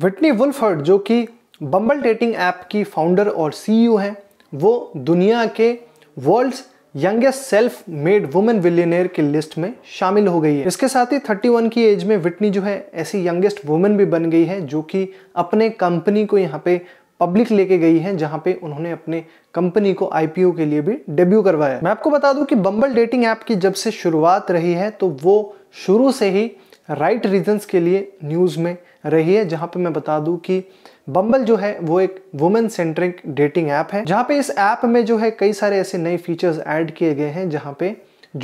Whitney Wolfe Herd जो कि Bumble dating app की फाउंडर और सीईओ e हैं वो दुनिया के world's youngest self made women billionaire की लिस्ट में शामिल हो गई है इसके साथ ही 31 की एज में विटनी जो है ऐसी यंगेस्ट वुमेन भी बन गई है जो कि अपने कंपनी को यहाँ पे पब्लिक लेके गई है जहाँ पे उन्होंने अपने कंपनी को आईपीओ के लिए भी डेब्यू करवाया मैं आपको बता दूं कि बम्बल डेटिंग ऐप की जब से शुरुआत रही है तो वो शुरू से ही राइट रीजंस के लिए न्यूज़ में रही है जहाँ पे मैं बता दूँ कि बम्बल जो है वो एक वुमेन सेंट्रिक डेटिंग ऐप है जहाँ पे इस ऐप में जो है कई सारे ऐसे नए फीचर्स ऐड किए गए हैं जहाँ पे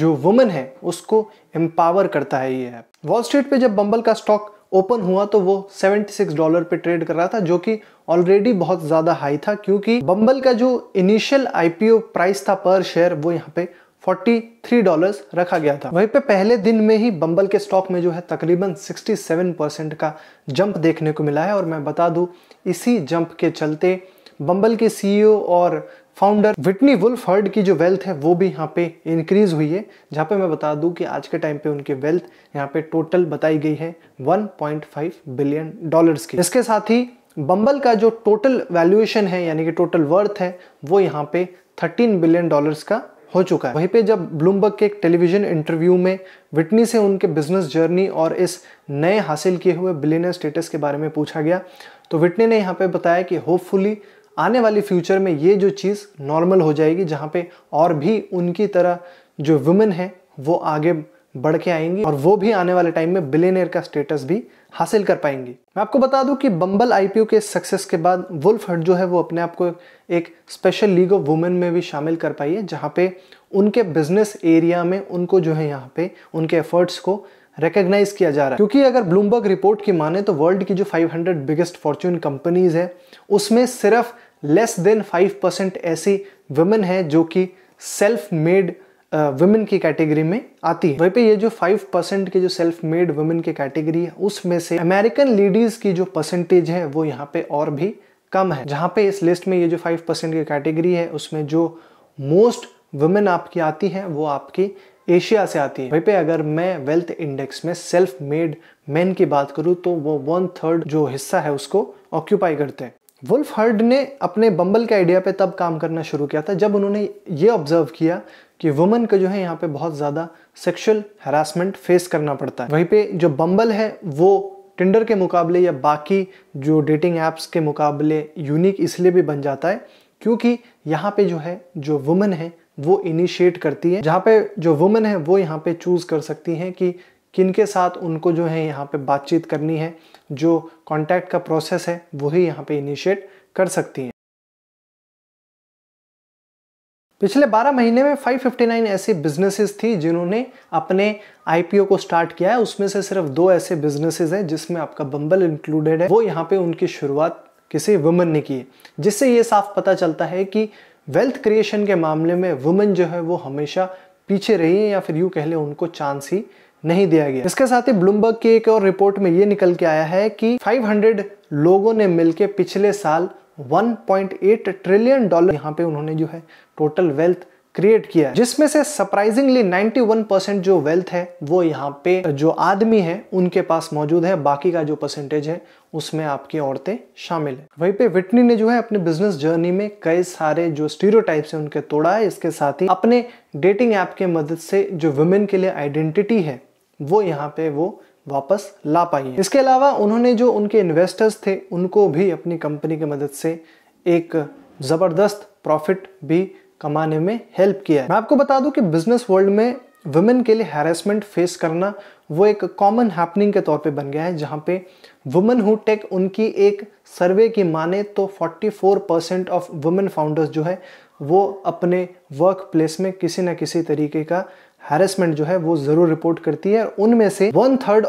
जो वुमेन है उसको एम्पावर करता है ये ऐप वॉल स्ट्रीट पे जब बम्बल का स्टॉक ओपन हुआ तो वो 76 डॉलर पे ट्रेड कर रहा था जो कि ऑलरेडी बहुत ज़्यादा हाई था क्योंकि बम्बल का जो इनिशियल आईपीओ प्राइस था पर शेयर वो यहाँ पे 43 डॉलर्स रखा गया था वहीं पे पहले दिन में ही बम्बल के स्टॉक में जो है तकरीबन 67 परसेंट का जंप देखने को मिला है और मैं बता दूं इसी जंप के चलते बम्बल के सीईओ e और फाउंडर विटनी वुल्फ हर्ड की जो वेल्थ है वो भी यहाँ पे इंक्रीज हुई है जहाँ पे मैं बता दूं कि आज के टाइम पे उनकी वेल्थ यहाँ पे टोटल बताई गई है 1.5 बिलियन डॉलर्स की इसके साथ ही बम्बल का जो टोटल वैल्यूएशन है यानी कि टोटल वर्थ है वो यहाँ पे 13 बिलियन डॉलर्स का हो चुका है वहीं पे जब ब्लूमबर्ग के एक टेलीविजन इंटरव्यू में विटनी से उनके बिजनेस जर्नी और इस नए हासिल किए हुए बिलीनर स्टेटस के बारे में पूछा गया तो विटनी ने यहाँ पे बताया कि होपफुली आने वाली फ्यूचर में ये जो चीज़ नॉर्मल हो जाएगी जहाँ पे और भी उनकी तरह जो वुमेन है वो आगे बढ़ के आएंगी और वो भी आने वाले टाइम में बिलेनियर का स्टेटस भी हासिल कर पाएंगी मैं आपको बता दूं कि बम्बल आईपीओ के सक्सेस के बाद वुल्फ हट जो है वो अपने आप को एक स्पेशल लीग ऑफ वुमेन में भी शामिल कर पाई है जहाँ पे उनके बिजनेस एरिया में उनको जो है यहाँ पे उनके एफर्ट्स को रिकग्नाइज किया जा रहा है क्योंकि अगर ब्लूमबर्ग रिपोर्ट की माने तो वर्ल्ड की जो 500 बिगेस्ट फॉर्च्यून कंपनीज है उसमें सिर्फ लेस देन 5 परसेंट ऐसी वुमेन है जो कि सेल्फ मेड वुमेन की कैटेगरी में आती है वहीं पे ये जो फाइव परसेंट के जो सेल्फ मेड वुमेन की कैटेगरी है उसमें से अमेरिकन लेडीज की जो परसेंटेज है वो यहाँ पे और भी कम है जहाँ पे इस लिस्ट में ये जो फाइव परसेंट की कैटेगरी है उसमें जो मोस्ट वुमेन आपकी आती है वो आपकी एशिया से आती है वहीं पे अगर मैं वेल्थ इंडेक्स में सेल्फ मेड मैन की बात करूँ तो वो वन थर्ड जो हिस्सा है उसको ऑक्यूपाई करते हैं वुल्फ हर्ड ने अपने बम्बल के आइडिया पे तब काम करना शुरू किया था जब उन्होंने ये ऑब्जर्व किया कि वुमेन का जो है यहाँ पे बहुत ज़्यादा सेक्सुअल हरासमेंट फेस करना पड़ता है वहीं पे जो बम्बल है वो टिंडर के मुकाबले या बाकी जो डेटिंग ऐप्स के मुकाबले यूनिक इसलिए भी बन जाता है क्योंकि यहाँ पे जो है जो वुमेन है वो इनिशिएट करती है जहाँ पे जो वुमेन है वो यहाँ पे चूज़ कर सकती हैं कि किन के साथ उनको जो है यहाँ पे बातचीत करनी है जो कांटेक्ट का प्रोसेस है वही यहाँ पे इनिशिएट कर सकती हैं पिछले 12 महीने में 559 ऐसी बिजनेसेस थी जिन्होंने अपने आईपीओ को स्टार्ट किया है उसमें से सिर्फ दो ऐसे बिजनेसेस हैं जिसमें आपका बम्बल इंक्लूडेड है वो यहाँ पे उनकी शुरुआत किसी वुमन ने की है जिससे ये साफ पता चलता है कि वेल्थ क्रिएशन के मामले में वुमेन जो है वो हमेशा पीछे रही है या फिर यूँ कह लें उनको चांस ही नहीं दिया गया इसके साथ ही ब्लूमबर्ग की एक और रिपोर्ट में ये निकल के आया है कि 500 लोगों ने मिलकर पिछले साल 1.8 ट्रिलियन डॉलर यहाँ पे उन्होंने जो है टोटल वेल्थ क्रिएट किया जिसमें से सरप्राइजिंगली 91 परसेंट जो वेल्थ है वो यहाँ पे जो आदमी है उनके पास मौजूद है बाकी का जो परसेंटेज है उसमें आपकी औरतें शामिल है वहीं पे विटनी ने जो है अपने बिजनेस जर्नी में कई सारे जो स्टीरियो है उनके तोड़ा है इसके साथ ही अपने डेटिंग ऐप के मदद से जो वुमेन के लिए आइडेंटिटी है वो यहाँ पे वो वापस ला पाई हैं इसके अलावा उन्होंने जो उनके इन्वेस्टर्स थे उनको भी अपनी कंपनी की मदद से एक ज़बरदस्त प्रॉफिट भी कमाने में हेल्प किया है मैं आपको बता दूं कि बिजनेस वर्ल्ड में वुमेन के लिए हैरेसमेंट फेस करना वो एक कॉमन हैपनिंग के तौर पे बन गया है जहाँ पे वुमेन हु टेक उनकी एक सर्वे की माने तो 44 परसेंट ऑफ वुमेन फाउंडर्स जो है वो अपने वर्क प्लेस में किसी न किसी तरीके का हैरेसमेंट जो है वो ज़रूर रिपोर्ट करती है और उनमें से वन थर्ड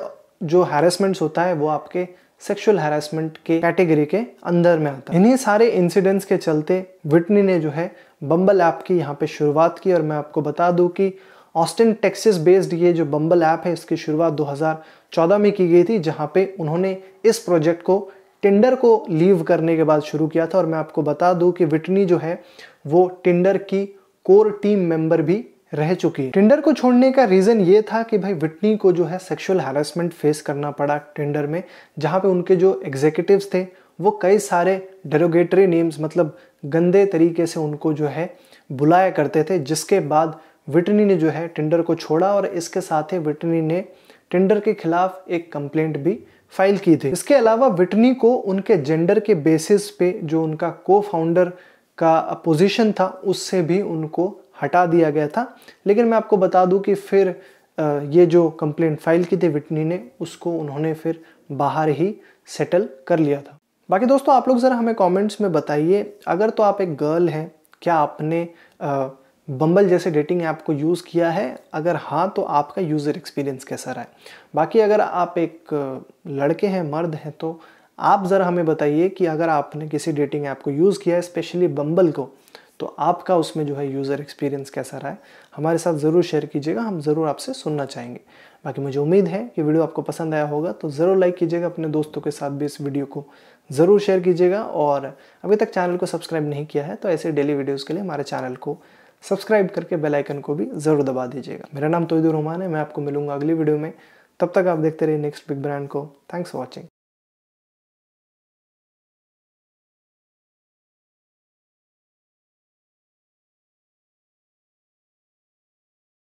जो हैरेसमेंट होता है वो आपके सेक्सुअल हैरेसमेंट के कैटेगरी के अंदर में आता है इन्हीं सारे इंसिडेंट्स के चलते विटनी ने जो है बम्बल ऐप की यहाँ पे शुरुआत की और मैं आपको बता दूँ कि ऑस्टिन टेक्सिस बेस्ड ये जो बम्बल ऐप है इसकी शुरुआत 2014 में की गई थी जहाँ पे उन्होंने इस प्रोजेक्ट को टिंडर को लीव करने के बाद शुरू किया था और मैं आपको बता दूँ कि विटनी जो है वो टिंडर की कोर टीम मेंबर भी रह चुकी टिंडर को छोड़ने का रीज़न ये था कि भाई विटनी को जो है सेक्सुअल हैरेसमेंट फेस करना पड़ा टिंडर में जहाँ पे उनके जो एग्जीक्यूटिव थे वो कई सारे डेरोगेटरी नेम्स मतलब गंदे तरीके से उनको जो है बुलाया करते थे जिसके बाद विटनी ने जो है टिंडर को छोड़ा और इसके साथ ही विटनी ने टिंडर के खिलाफ एक कंप्लेंट भी फाइल की थी इसके अलावा विटनी को उनके जेंडर के बेसिस पे जो उनका को फाउंडर का पोजीशन था उससे भी उनको हटा दिया गया था लेकिन मैं आपको बता दूं कि फिर ये जो कंप्लेंट फाइल की थी विटनी ने उसको उन्होंने फिर बाहर ही सेटल कर लिया था बाकी दोस्तों आप लोग ज़रा हमें कमेंट्स में बताइए अगर तो आप एक गर्ल हैं क्या आपने बम्बल जैसे डेटिंग ऐप को यूज़ किया है अगर हाँ तो आपका यूज़र एक्सपीरियंस कैसा रहा है बाकी अगर आप एक लड़के हैं मर्द हैं तो आप ज़रा हमें बताइए कि अगर आपने किसी डेटिंग ऐप को यूज़ किया है स्पेशली बम्बल को तो आपका उसमें जो है यूज़र एक्सपीरियंस कैसा रहा है हमारे साथ ज़रूर शेयर कीजिएगा हम ज़रूर आपसे सुनना चाहेंगे बाकी मुझे उम्मीद है कि वीडियो आपको पसंद आया होगा तो ज़रूर लाइक कीजिएगा अपने दोस्तों के साथ भी इस वीडियो को ज़रूर शेयर कीजिएगा और अभी तक चैनल को सब्सक्राइब नहीं किया है तो ऐसे डेली वीडियोज़ के लिए हमारे चैनल को सब्सक्राइब करके बेल आइकन को भी ज़रूर दबा दीजिएगा मेरा नाम तोहिदुर रहमान है मैं आपको मिलूंगा अगली वीडियो में तब तक आप देखते रहिए नेक्स्ट बिग ब्रांड को थैंक्स फॉर वॉचिंग